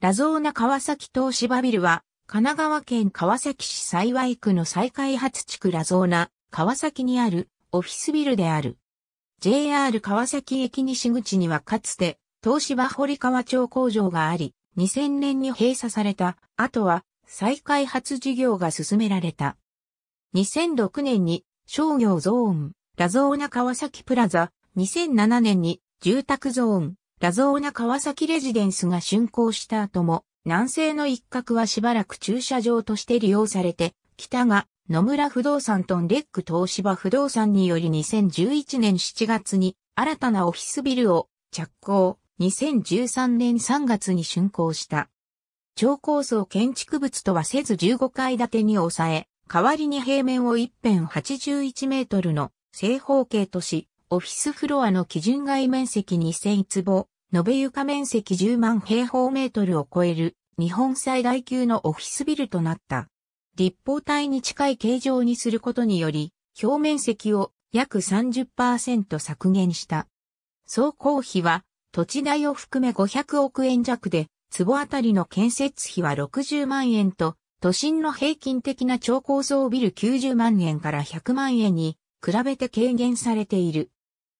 ラゾーナ川崎東芝ビルは、神奈川県川崎市幸区の再開発地区ラゾーナ川崎にあるオフィスビルである。JR 川崎駅西口にはかつて東芝堀川町工場があり、2000年に閉鎖された後は再開発事業が進められた。2006年に商業ゾーン、ラゾーナ川崎プラザ、2007年に住宅ゾーン、ラゾーナ川崎レジデンスが竣工した後も、南西の一角はしばらく駐車場として利用されて、北が野村不動産とレック東芝不動産により2011年7月に新たなオフィスビルを着工、2013年3月に竣工した。超高層建築物とはせず15階建てに抑え、代わりに平面を一辺81メートルの正方形とし、オフィスフロアの基準外面積2000坪、延べ床面積10万平方メートルを超える日本最大級のオフィスビルとなった。立方体に近い形状にすることにより、表面積を約30%削減した。総工費は土地代を含め500億円弱で、坪あたりの建設費は60万円と、都心の平均的な超高層ビル90万円から100万円に比べて軽減されている。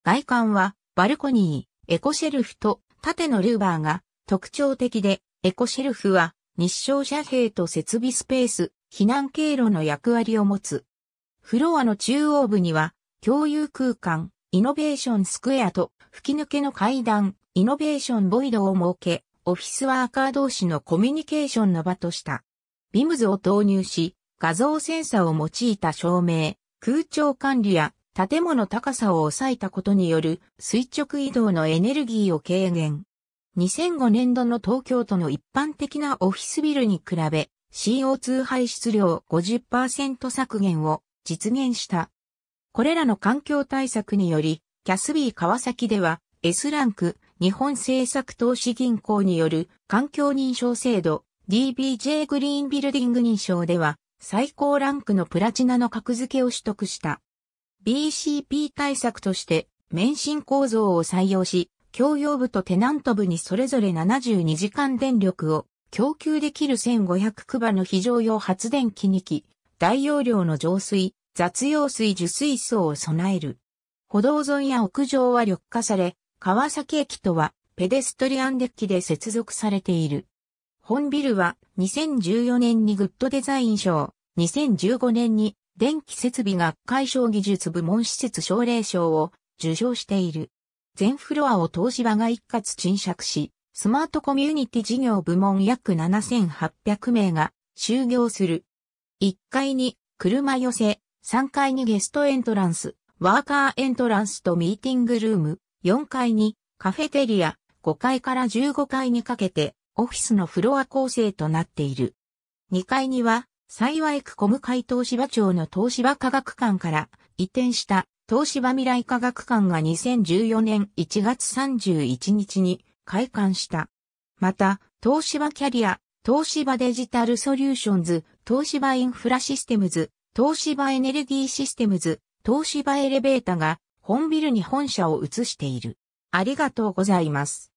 外観はバルコニー、エコシェルフと縦のルーバーが特徴的で、エコシェルフは日照遮蔽と設備スペース、避難経路の役割を持つ。フロアの中央部には共有空間、イノベーションスクエアと吹き抜けの階段、イノベーションボイドを設け、オフィスワーカー同士のコミュニケーションの場とした。ビムズを投入し、画像センサを用いた照明、空調管理や建物高さを抑えたことによる垂直移動のエネルギーを軽減。2005年度の東京都の一般的なオフィスビルに比べ CO2 排出量50%削減を実現した。これらの環境対策により、キャスビー川崎では S ランク日本政策投資銀行による環境認証制度 DBJ グリーンビルディング認証では最高ランクのプラチナの格付けを取得した。BCP 対策として、免震構造を採用し、共用部とテナント部にそれぞれ72時間電力を供給できる1500クバの非常用発電機2機、大容量の浄水、雑用水受水槽を備える。歩道沿いや屋上は緑化され、川崎駅とはペデストリアンデッキで接続されている。本ビルは2014年にグッドデザイン賞、2015年に電気設備学会賞技術部門施設奨励賞を受賞している。全フロアを東芝が一括賃借し、スマートコミュニティ事業部門約7800名が就業する。1階に車寄せ、3階にゲストエントランス、ワーカーエントランスとミーティングルーム、4階にカフェテリア、5階から15階にかけてオフィスのフロア構成となっている。2階には幸い区コム会東芝町の東芝科学館から移転した東芝未来科学館が2014年1月31日に開館した。また、東芝キャリア、東芝デジタルソリューションズ、東芝インフラシステムズ、東芝エネルギーシステムズ、東芝エレベータが本ビルに本社を移している。ありがとうございます。